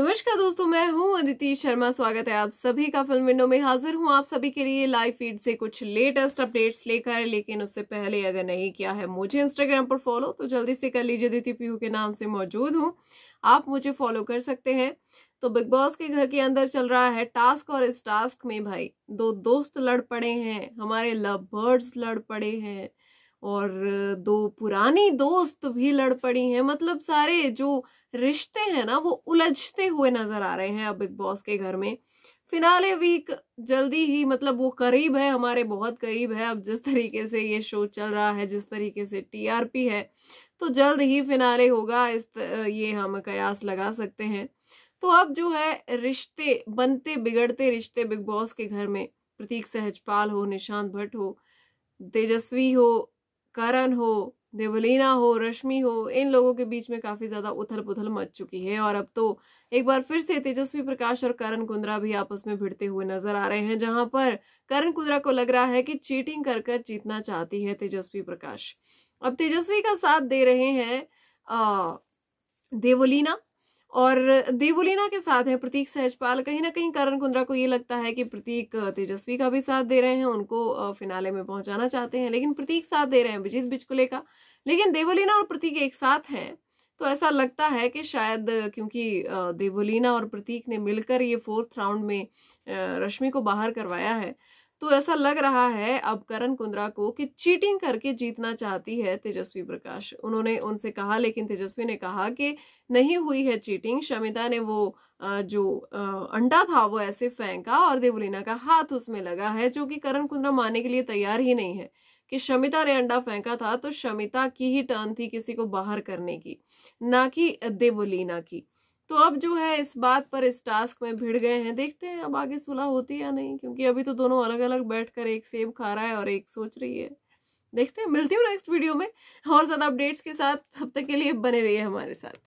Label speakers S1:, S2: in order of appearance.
S1: नमस्कार दोस्तों मैं हूं अदिति शर्मा स्वागत है आप सभी का फिल्म विंडो में हाजिर हूं आप सभी के लिए लाइव फीड से कुछ लेटेस्ट अपडेट्स लेकर लेकिन उससे पहले अगर नहीं किया है मुझे इंस्टाग्राम पर फॉलो तो जल्दी से कर लीजिए अदिति पीहू के नाम से मौजूद हूं आप मुझे फॉलो कर सकते हैं तो बिग बॉस के घर के अंदर चल रहा है टास्क और इस टास्क में भाई दो दोस्त लड़ पड़े हैं हमारे लव बर्ड्स लड़ पड़े हैं और दो पुरानी दोस्त भी लड़ पड़ी हैं मतलब सारे जो रिश्ते हैं ना वो उलझते हुए नजर आ रहे हैं अब बिग बॉस के घर में फिनाले वीक जल्दी ही मतलब वो करीब है हमारे बहुत करीब है अब जिस तरीके से ये शो चल रहा है जिस तरीके से टीआरपी है तो जल्द ही फिनाले होगा इस ये हम कयास लगा सकते हैं तो अब जो है रिश्ते बनते बिगड़ते रिश्ते बिग बॉस के घर में प्रतीक सहजपाल हो निशांत भट्ट हो तेजस्वी हो करण हो देवलीना हो रश्मि हो इन लोगों के बीच में काफी ज्यादा उथल पुथल मच चुकी है और अब तो एक बार फिर से तेजस्वी प्रकाश और करण कुंद्रा भी आपस में भिड़ते हुए नजर आ रहे हैं जहां पर करण कुंद्रा को लग रहा है कि चीटिंग कर कर जीतना चाहती है तेजस्वी प्रकाश अब तेजस्वी का साथ दे रहे हैं देवलीना और देवोलीना के साथ है प्रतीक सहजपाल कहीं ना कहीं करण कुंद्रा को ये लगता है कि प्रतीक तेजस्वी का भी साथ दे रहे हैं उनको फिनाले में पहुंचाना चाहते हैं लेकिन प्रतीक साथ दे रहे हैं विजीत बिचकुले का लेकिन देवोलीना और प्रतीक एक साथ हैं तो ऐसा लगता है कि शायद क्योंकि देवोलीना और प्रतीक ने मिलकर ये फोर्थ राउंड में रश्मि को बाहर करवाया है तो ऐसा लग रहा है अब करण कुंद्रा को कि चीटिंग करके जीतना चाहती है तेजस्वी प्रकाश उन्होंने उनसे कहा लेकिन तेजस्वी ने कहा कि नहीं हुई है चीटिंग शमिता ने वो जो अंडा था वो ऐसे फेंका और देवलीना का हाथ उसमें लगा है जो कि करण कुंद्रा मानने के लिए तैयार ही नहीं है कि शमिता ने अंडा फेंका था तो शमिता की ही टर्न थी किसी को बाहर करने की ना कि देवलीना की तो अब जो है इस बात पर इस टास्क में भिड़ गए हैं देखते हैं अब आगे सुलह होती है या नहीं क्योंकि अभी तो दोनों अलग अलग बैठ कर एक सेब खा रहा है और एक सोच रही है देखते हैं मिलती हूँ नेक्स्ट वीडियो में और ज़्यादा अपडेट्स के साथ हफ्ते के लिए बने रहिए हमारे साथ